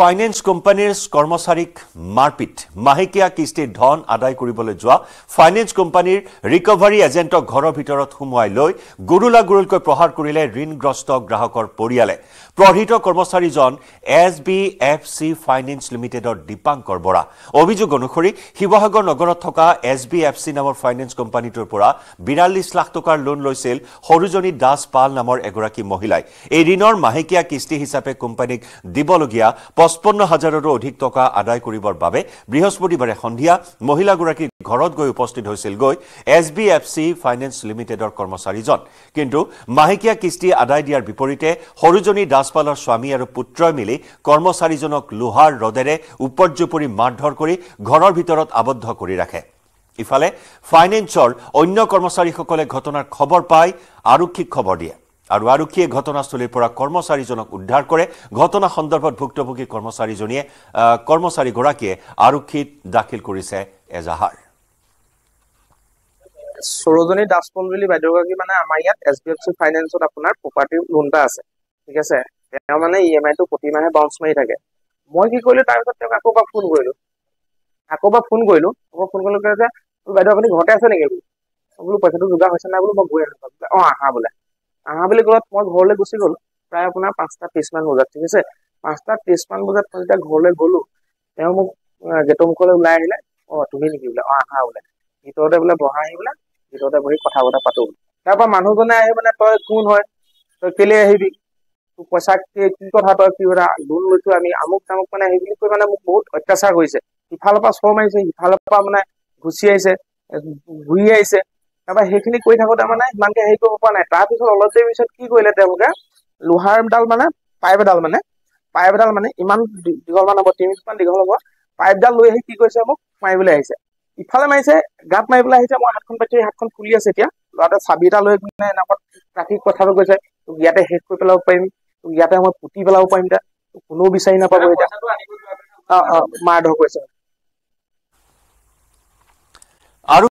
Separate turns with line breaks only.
finance কোম্পানীৰ কৰ্মচাৰীক মাৰপিট মাহেকীয়া কিস্তিৰ ধন আদায় কৰিবলৈ যোৱা ফাইনেন্স কোম্পানীৰ ৰিকভাৰী এজেণ্টক ঘৰৰ ভিতৰত সোমোৱাই লৈ গুৰুলা গুৰুলকৈ প্ৰহাৰ কৰিলে ঋণগ্ৰস্ত গ্ৰাহকৰ পৰিয়ালে প্ৰহৃত কৰ্মচাৰীজন S B F C finance লিমিটেডৰ দীপাংকৰ বৰা অভিযোগ অনুসৰি শিৱসাগৰ নগৰত থকা এছ বি এফ চি নামৰ ফাইনেন্স কোম্পানীটোৰ পৰা বিৰাল্লিছ লাখ টকাৰ লোন লৈছিল সৰুজনী দাস পাল নামৰ এগৰাকী মহিলাই এই ঋণৰ মাহেকীয়া কিস্তি হিচাপে কোম্পানীক দিবলগীয়া পঁচপন্ন হাজাৰৰো অধিক টকা আদায় কৰিবৰ বাবে বৃহস্পতিবাৰে সন্ধিয়া মহিলাগৰাকী ঘৰত গৈ উপস্থিত হৈছিলগৈ S B F C finance লিমিটেডৰ কৰ্মচাৰীজন কিন্তু মাহেকীয়া কিস্তি আদায় দিয়াৰ বিপৰীতে সৰুজনী দাসপালৰ স্বামী আৰু পুত্ৰই মিলি কৰ্মচাৰীজনক লোহাৰ ৰদেৰে উপৰ্যুপৰি মাৰধৰ কৰি ঘৰৰ ভিতৰত আবদ্ধ কৰি ৰাখে ইফালে ফাইনেন্সৰ অন্য কৰ্মচাৰীসকলে ঘটনাৰ খবৰ পাই আৰক্ষীক খবৰ দিয়ে আৰু আৰক্ষীয়ে ঘটনাস্থলীৰ পৰা কৰ্মচাৰীজনক উদ্ধাৰ কৰে ঘটনা সন্দৰ্ভত ভুক্তভোগী কৰ্মচাৰীজনীয়ে কৰ্মচাৰীগৰাকীয়ে আৰক্ষীত দাখিল কৰিছে এজাহাৰ
সৰোজনী দাসপল বুলি বাইদেউগৰাকী মানে আমাৰ ইয়াত এছ ডি এফ চি ফাইনেন্সত আপোনাৰ প্ৰপাৰ্টিৰ লোন এটা আছে ঠিক আছে তেওঁ মানে ই e এম আইটো প্ৰতি মাহে বাউন্স মাৰি থাকে মই কি কৰিলোঁ তাৰপিছত তেওঁক আকৌ এবাৰ ফোন কৰিলোঁ আকৌ বা ফোন কৰিলোঁ আকৌ ফোন কৰিলোঁ যে বাইদেউ আপুনি ঘৰতে আছে নেকি বোলো বোলো পইচাটো যোগাৰ হৈছে নাই বোলো মই গৈ আছো অঁ আহা বোলে আহা বুলি কলত মই ঘৰলৈ গুচি গলো প্ৰায় আপোনাৰ পাঁচটা ত্ৰিশ মান বজাত ঠিক আছে পাঁচটা ত্ৰিশ মান বজাত মই যেতিয়া ঘৰলৈ গলো তেওঁ মোক গেটৰ গেটমুখলৈ ওলাই আহিলে অ তুমি নেকি বোলে অ আহা বোলে ভিতৰতে বোলে বহা আহি বোলে ভিতৰতে বহি কথা বতৰা পাতো বোলে তাৰপৰা মানুহজনে আহি মানে তই কোন হয় তই কেলেই আহিবি তোৰ পইচা কি কথা তই কি কথা লোন লৈছো আমি আমুক তামুক মানে বুলি কৈ মানে মোক বহুত অত্যাচাৰ কৰিছে সিফালৰ পৰা চৰ মাৰিছে সিফালৰ পৰা মানে গুচি আহিছে ঘূৰি আহিছে তাৰপৰা সেইখিনি কৰি থাকোঁতে মানে সিমানকে হেৰি কৰিব পৰা নাই তাৰপিছত অলপ দেৰি পিছত কি কৰিলে তেওঁলোকে লোহাৰ এডাল মানে পাইপ এডাল মানে পাইপ এডাল মানে ইমান দীঘল মান হ'ব তিনি ইঞ্চমান দীঘল হ'ব পাইপডাল লৈ আহি কি কৰিছে মোক মাৰিবলৈ আহিছে ইফালে মাৰিছে গাত মাৰিবলৈ আহিছে মই হাতখন পাতি হাতখন ফুলি আছে এতিয়া ল'ৰাটোৱে চাবি এটা লৈ পিনে এনেকুৱা ট্ৰাফিক কথাটো কৈছে তোক ইয়াতে শেষ কৰি পেলাব পাৰিম তোক ইয়াতে মই পুতি পেলাব পাৰিম এতিয়া তোক কোনেও বিচাৰি নাপাব এতিয়া অঁ অঁ মাৰ ধৰ কৈছে আৰু